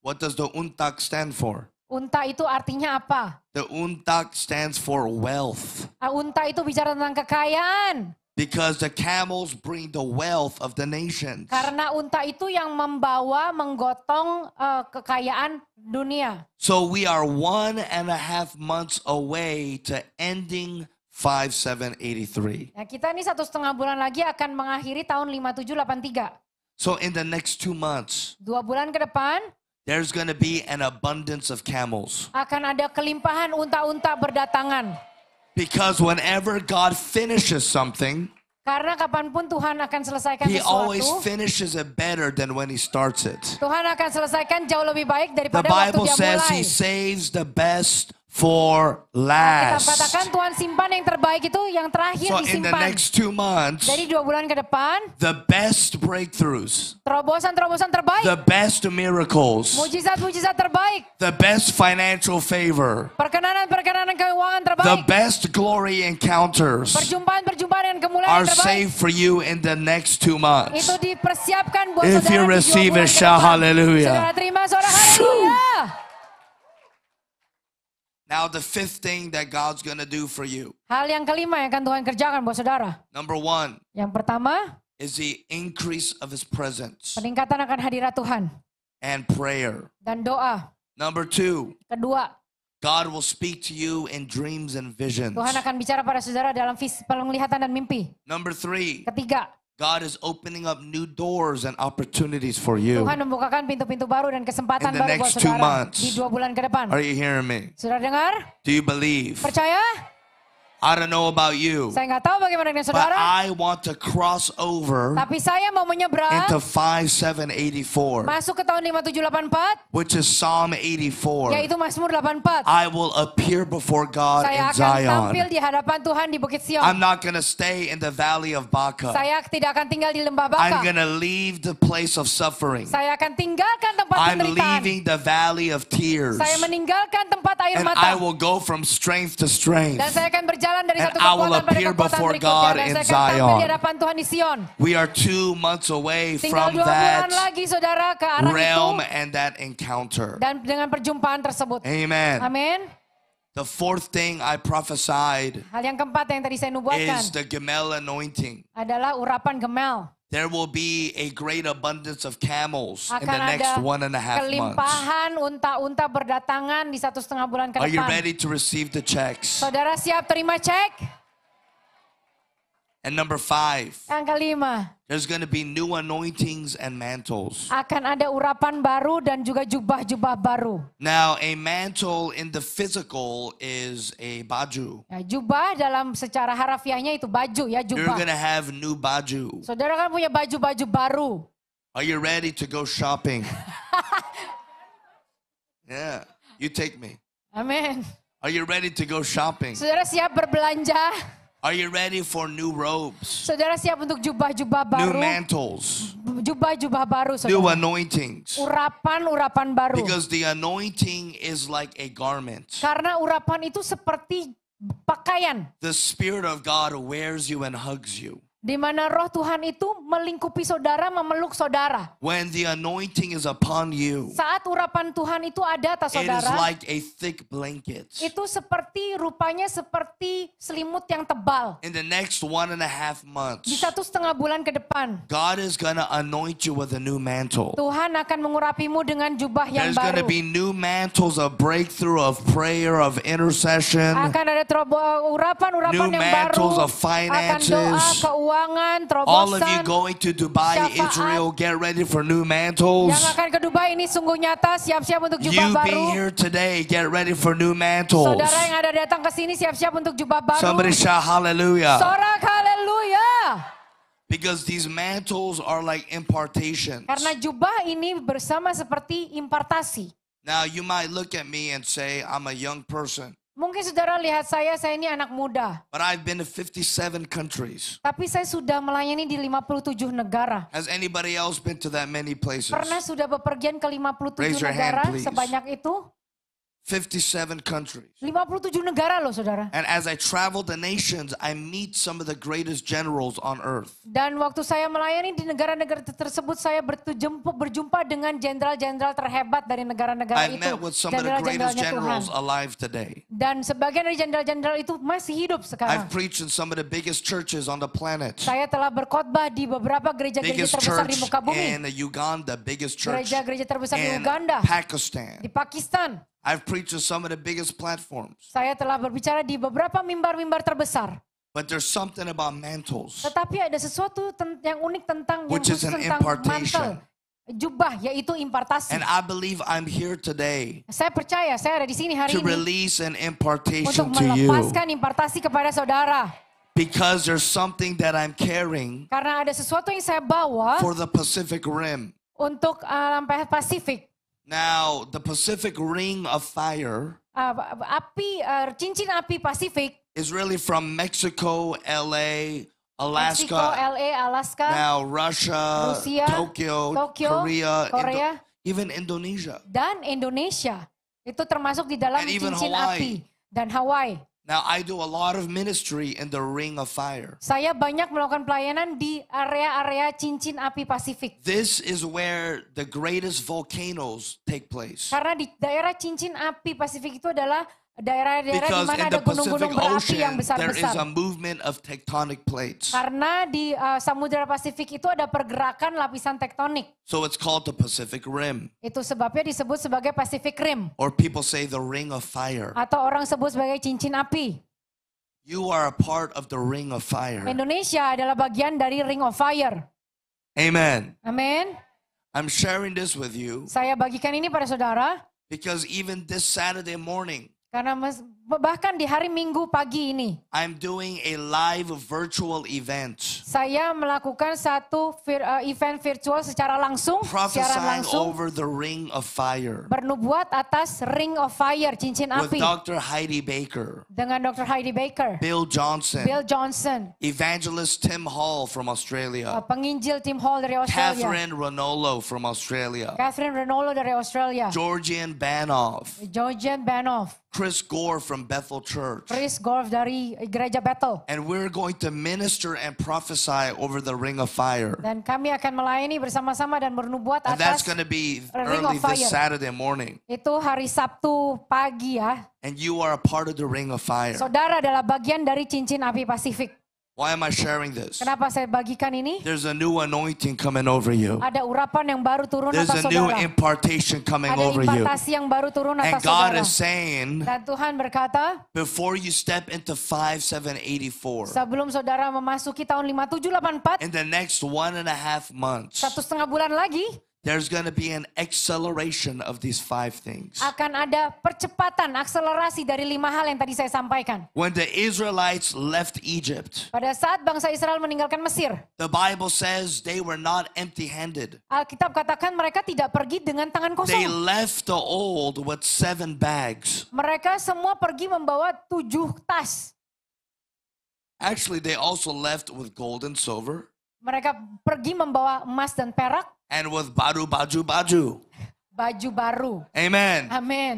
What does the untak stand for? Unta itu artinya apa? The unta stands for wealth. Ah, unta itu bicara tentang kekayaan. Because the camels bring the wealth of the nations. Karena unta itu yang membawa menggotong uh, kekayaan dunia. So we are one and a half months away to ending 5783. Nah, kita ini satu setengah bulan lagi akan mengakhiri tahun 5783. So in the next two months. Dua bulan ke depan. There's going to be an abundance of camels. Akan ada kelimpahan unta-unta berdatangan. Because whenever God finishes something, karena kapanpun Tuhan akan selesaikan sesuatu, he always finishes it better than when he starts it. Tuhan akan selesaikan jauh lebih baik daripada mulai. the Bible says He saves the best for nah, last. Kita katakan Tuhan simpan yang terbaik itu yang terakhir so disimpan. in the next two months, jadi dua bulan ke depan, the best breakthroughs, terobosan-terobosan terbaik, the best miracles, mujizat-mujizat terbaik, the best financial favor, perkenanan-perkenanan keuangan terbaik, the best glory encounters, perjumpaan-perjumpaan yang kemuliaan are terbaik, saved for you in the next two months. Itu dipersiapkan buat If you receive it, shout hallelujah. Saudara terima, saudara Now the fifth thing that God's gonna do for you. Hal yang kelima yang akan Tuhan kerjakan buat saudara. Number one. Yang pertama. Is the increase of His presence. Peningkatan akan hadirat Tuhan. And prayer. Dan doa. Number two. Kedua. God will speak to you in dreams and visions. Tuhan akan bicara pada saudara dalam penglihatan dan mimpi. Number three. Ketiga. God is opening up new doors and opportunities for you. Tuhan membukakan pintu-pintu baru dan kesempatan baru next buat saudara two months. di dua bulan ke depan. Are you hearing me? Sudah dengar? Do you believe? Percaya? I don't know about you. Saya nggak tahu bagaimana dengan saudara. But I want to cross over. Tapi saya mau menyeberang. Into 5784. Masuk ke tahun 5784. Which is Psalm 84. Yaitu Mazmur 84. I will appear before God saya in Zion. Saya akan tampil di hadapan Tuhan di Bukit Sion. I'm not going to stay in the valley of Baca. Saya tidak akan tinggal di lembah Baca. I'm going to leave the place of suffering. Saya akan tinggalkan tempat penderitaan. I'm leaving the valley of tears. Saya meninggalkan tempat air mata. And I will go from strength to strength. Dan saya akan berjalan berjalan dari satu kekuatan pada kekuatan berikutnya. Dan saya akan tampil di hadapan Tuhan di Sion. We are two months away from that lagi, saudara, ke arah realm itu. and that encounter. Dan dengan perjumpaan tersebut. Amen. Amin. The fourth thing I prophesied Hal yang keempat yang tadi saya nubuatkan is the Gemel anointing. Adalah urapan Gemel. There will be a great abundance of camels Akan in the next one and a half kelimpahan unta-unta berdatangan di satu setengah bulan ke depan. Are you ready to receive the checks? Saudara siap terima cek? And number five, yang kelima, there's going to be new anointings and mantles. Akan ada urapan baru dan juga jubah-jubah baru. Now, a mantle in the physical is a baju. Ya, jubah dalam secara harafiahnya itu baju ya jubah. You're going to have new baju. Saudara kan punya baju-baju baru. Are you ready to go shopping? yeah, you take me. Amen. Are you ready to go shopping? Saudara siap berbelanja? Are you ready for new robes? Saudara siap untuk jubah-jubah baru? New mantles. Jubah-jubah baru, saudara. New anointings. Urapan-urapan baru. Because the anointing is like a garment. Karena urapan itu seperti pakaian. The Spirit of God wears you and hugs you. Di mana roh Tuhan itu melingkupi saudara, memeluk saudara. When the anointing is upon you, saat urapan Tuhan itu ada atas saudara, it is like a thick blanket. Itu seperti rupanya seperti selimut yang tebal. In the next one and a half months, di satu setengah bulan ke depan, God is gonna anoint you with a new mantle. Tuhan akan mengurapimu dengan jubah yang There's baru. There's gonna be new mantles of breakthrough, of prayer, of intercession. Akan ada urapan-urapan yang baru. New mantles of finances. Akan doa keuangan, terobosan. All of you going to Dubai, syafaat. Israel, get ready for new mantles. Yang akan ke Dubai ini sungguh nyata, siap-siap untuk jubah you baru. You be here today, get ready for new mantles. Saudara yang ada datang ke sini siap-siap untuk jubah baru. Somebody shout hallelujah. Sorak hallelujah. Because these mantles are like impartations. Karena jubah ini bersama seperti impartasi. Now you might look at me and say I'm a young person. Mungkin saudara lihat saya, saya ini anak muda. But I've been to 57 countries. Tapi saya sudah melayani di 57 negara. Has anybody else been to that many places? Pernah sudah bepergian ke 57 Raise negara hand, sebanyak itu? 57 countries. 57 negara loh saudara. And as I travel the nations, I meet some of the greatest generals on earth. Dan waktu saya melayani di negara-negara tersebut, saya berjumpa, berjumpa dengan jenderal-jenderal terhebat dari negara-negara itu. I met with some of the greatest generals alive today. Dan sebagian dari jenderal-jenderal itu masih hidup sekarang. I've preached in some of the biggest churches on the planet. Saya telah berkhotbah di beberapa gereja-gereja terbesar di muka bumi. in Uganda, biggest church. Gereja-gereja terbesar di Uganda. Pakistan. Di Pakistan. I've preached to some of the biggest platforms. Saya telah berbicara di beberapa mimbar-mimbar terbesar. But there's something about mantles. Tetapi ada sesuatu yang unik tentang which is an tentang impartation. Mantel, jubah yaitu impartasi. And I believe I'm here today. Saya percaya saya ada di sini hari to ini. To release an impartation to you. Untuk melepaskan impartasi kepada saudara. Because there's something that I'm carrying. Karena ada sesuatu yang saya bawa. For the Pacific Rim. Untuk uh, Pasifik. Now, the Pacific Ring of Fire uh, api uh, cincin api Pasifik is really from Mexico, LA, Alaska. Mexico, LA, Alaska. Now, Russia, Rusia, Tokyo, Tokyo Korea, Korea Indo even Indonesia. Dan Indonesia. Itu termasuk di dalam And cincin api dan Hawaii. Now I do a lot of ministry in the ring of fire. Saya banyak melakukan pelayanan di area-area cincin api Pasifik. This is where the greatest volcanoes take place. Karena di daerah cincin api Pasifik itu adalah daerah-daerah di mana ada gunung-gunung berapi yang besar-besar. Karena di uh, eh, Samudra Pasifik itu ada pergerakan lapisan tektonik. So it's called the Pacific Rim. Itu sebabnya disebut sebagai Pacific Rim. Or people say the Ring of Fire. Atau orang sebut sebagai cincin api. You are a part of the Ring of Fire. Indonesia adalah bagian dari Ring of Fire. Amen. Amen. I'm sharing this with you. Saya bagikan ini pada saudara. Because even this Saturday morning. Karena mas bahkan di hari Minggu pagi ini. I'm doing a live virtual event. Saya melakukan satu vir, uh, event virtual secara langsung, secara langsung. over the ring of fire. Bernubuat atas ring of fire, cincin with api. With Dr. Heidi Baker. Dengan Dr. Heidi Baker. Bill Johnson. Bill Johnson. Evangelist Tim Hall from Australia. Uh, penginjil Tim Hall dari Australia. Catherine Ranolo from Australia. Catherine Ranolo dari Australia. Georgian Banoff. Georgian Banoff. Chris Gore from from Bethel Church. Praise God dari gereja Bethel. And we're going to minister and prophesy over the ring of fire. Dan kami akan melayani bersama-sama dan bernubuat atas And that's going to be early this Saturday morning. Itu hari Sabtu pagi ya. And you are a part of the ring of fire. Saudara adalah bagian dari cincin api Pasifik. Why am I sharing this? Kenapa saya bagikan ini? There's a new anointing coming over you. Ada urapan yang baru turun atas saudara. There's a new impartation coming over you. Ada impartasi yang baru turun atas saudara. And God is saying, Dan Tuhan berkata, before you step into 5784, sebelum saudara memasuki tahun 5784, in the next one and a half months, satu setengah bulan lagi, There's going to be an acceleration of these five things. Akan ada percepatan, akselerasi dari lima hal yang tadi saya sampaikan. When the Israelites left Egypt. Pada saat bangsa Israel meninggalkan Mesir. The Bible says they were not empty-handed. Alkitab katakan mereka tidak pergi dengan tangan kosong. They left the old with seven bags. Mereka semua pergi membawa tujuh tas. Actually, they also left with gold and silver. Mereka pergi membawa emas dan perak and with baru baju baju. Baju baru. Amen. Amen.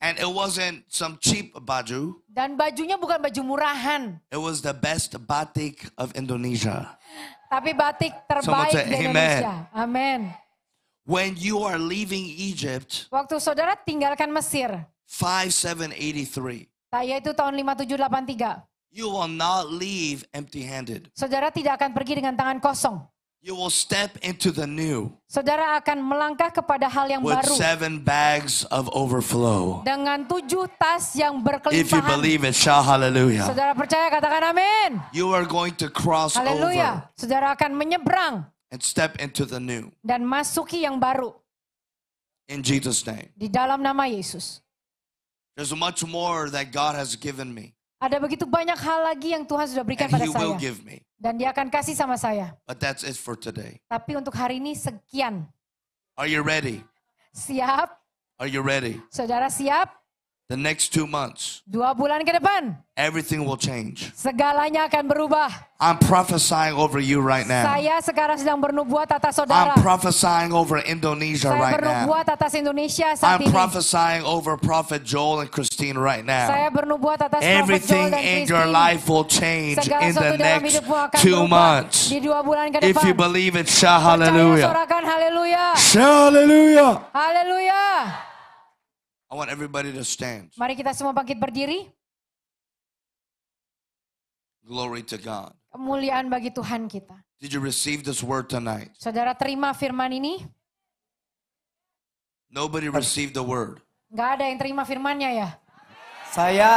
And it wasn't some cheap baju. Dan bajunya bukan baju murahan. It was the best batik of Indonesia. Tapi batik terbaik say, di Indonesia. Amen. When you are leaving Egypt. Waktu saudara tinggalkan Mesir. 5783. Yaitu tahun 5783. You will not leave empty-handed. Saudara tidak akan pergi dengan tangan kosong. You will step into the new. Saudara akan melangkah kepada hal yang baru. Seven bags of overflow. Dengan tujuh tas yang berkelimpahan. If you believe it, shout hallelujah. Saudara percaya katakan amin. You are going to cross hallelujah. over. Saudara akan menyeberang. And step into the new. Dan masuki yang baru. In Jesus name. Di dalam nama Yesus. There's much more that God has given me. Ada begitu banyak hal lagi yang Tuhan sudah berikan And pada he saya. Will give me. Dan dia akan kasih sama saya. But that's it for today. Tapi untuk hari ini sekian. Are you ready? Siap. Are you ready? Saudara siap? The next two months, dua bulan ke depan, everything will change. Segalanya akan berubah. I'm prophesying over you right now. Saya sekarang sedang bernubuat atas saudara. I'm prophesying over Indonesia Saya right now. atas Indonesia saat I'm ini. prophesying over Prophet Joel and Christine right now. Saya bernubuat atas everything Joel dan in your life will change Segala in the next two months. Di dua bulan ke depan. If you believe it, shout hallelujah. Percaya, hallelujah. hallelujah. Hallelujah. I want everybody to stand. Mari kita semua bangkit berdiri. Glory to God. Kemuliaan bagi Tuhan kita. Did you receive this word tonight? Saudara terima firman ini? Nobody received the word. Gak ada yang terima firmannya ya? Saya.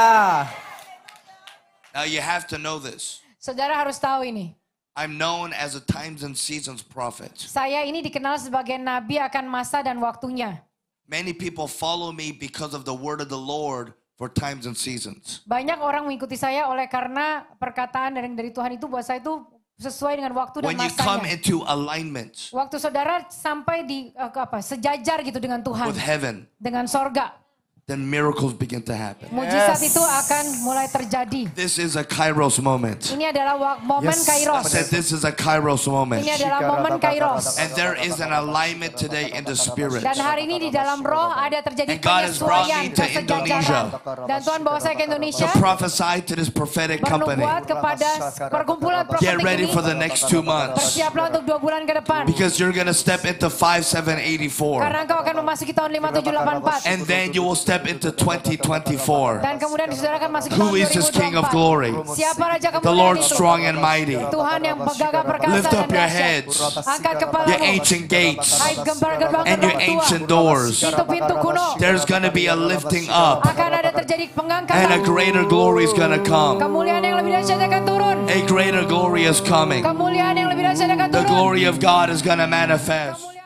Now you have to know this. Saudara harus tahu ini. I'm known as a times and seasons prophet. Saya ini dikenal sebagai nabi akan masa dan waktunya. Many people follow me because of the word of the Lord for times and seasons. Banyak orang mengikuti saya oleh karena perkataan dari, dari Tuhan itu buat saya itu sesuai dengan waktu dan masanya. When You come into alignment waktu saudara sampai di eh, apa sejajar gitu dengan Tuhan. With heaven. Dengan sorga then miracles begin to happen. Mujizat itu akan mulai terjadi. This is a kairos moment. Ini adalah momen kairos. I said this is a kairos moment. Ini adalah momen kairos. And there is an alignment today in the spirit. Dan hari ini di dalam roh ada terjadi penyesuaian kesejajaran. Dan Tuhan bawa saya ke Indonesia. To prophesy to this prophetic company. Bernubuat kepada perkumpulan prophetic ini. Get ready for the next two months. Persiaplah untuk dua bulan ke depan. Because you're going to step into 5784. Karena kau akan memasuki tahun 5784. And then you will step step into 2024. Dan kemudian saudara akan masuk Who is this King of Glory? Siapa raja The Lord itu? strong and mighty. Tuhan yang gagah perkasa Lift up your heads, Angkat your ancient gates, and your ancient doors. Pintu-pintu kuno. There's going to be a lifting up, Akan ada terjadi pengangkatan. and a greater glory is going to come. Kemuliaan yang lebih dahsyat akan turun. A greater glory is coming. Kemuliaan yang lebih dahsyat akan The glory of God is going to manifest.